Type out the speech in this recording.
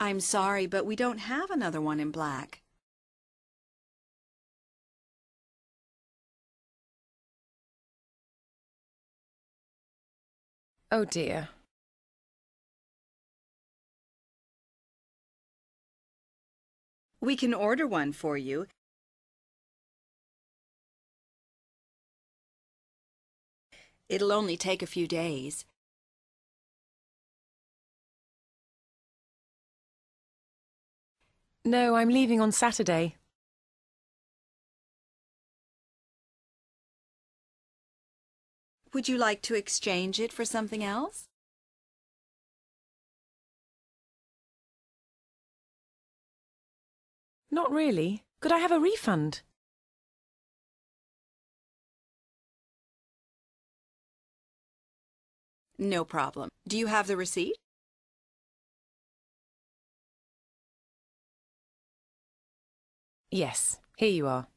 I'm sorry, but we don't have another one in black. Oh dear. We can order one for you. It'll only take a few days. No, I'm leaving on Saturday. Would you like to exchange it for something else? Not really. Could I have a refund? No problem. Do you have the receipt? Yes, here you are.